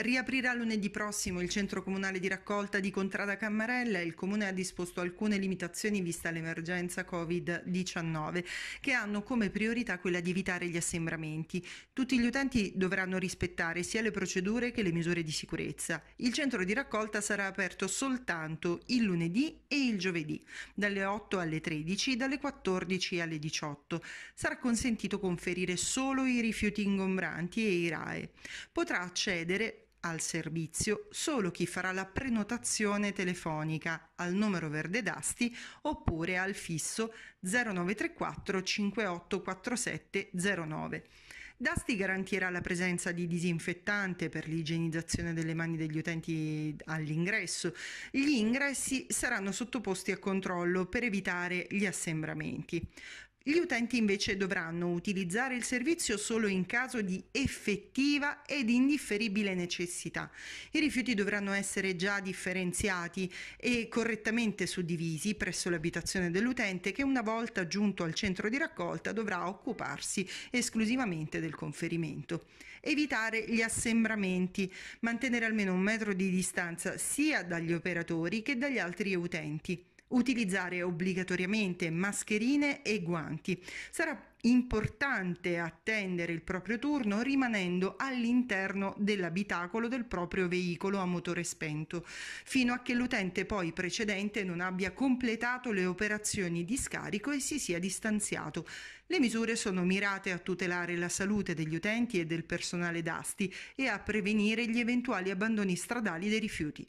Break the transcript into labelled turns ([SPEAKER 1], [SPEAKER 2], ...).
[SPEAKER 1] Riaprirà lunedì prossimo il centro comunale di raccolta di Contrada Cammarella. Il comune ha disposto alcune limitazioni vista l'emergenza Covid-19 che hanno come priorità quella di evitare gli assembramenti. Tutti gli utenti dovranno rispettare sia le procedure che le misure di sicurezza. Il centro di raccolta sarà aperto soltanto il lunedì e il giovedì, dalle 8 alle 13, dalle 14 alle 18. Sarà consentito conferire solo i rifiuti ingombranti e i RAE. Potrà accedere al servizio solo chi farà la prenotazione telefonica al numero verde d'asti oppure al fisso 0934 5847 09. Dasti garantirà la presenza di disinfettante per l'igienizzazione delle mani degli utenti all'ingresso. Gli ingressi saranno sottoposti a controllo per evitare gli assembramenti. Gli utenti invece dovranno utilizzare il servizio solo in caso di effettiva ed indifferibile necessità. I rifiuti dovranno essere già differenziati e correttamente suddivisi presso l'abitazione dell'utente che una volta giunto al centro di raccolta dovrà occuparsi esclusivamente del conferimento. Evitare gli assembramenti, mantenere almeno un metro di distanza sia dagli operatori che dagli altri utenti. Utilizzare obbligatoriamente mascherine e guanti. Sarà importante attendere il proprio turno rimanendo all'interno dell'abitacolo del proprio veicolo a motore spento, fino a che l'utente poi precedente non abbia completato le operazioni di scarico e si sia distanziato. Le misure sono mirate a tutelare la salute degli utenti e del personale d'asti e a prevenire gli eventuali abbandoni stradali dei rifiuti.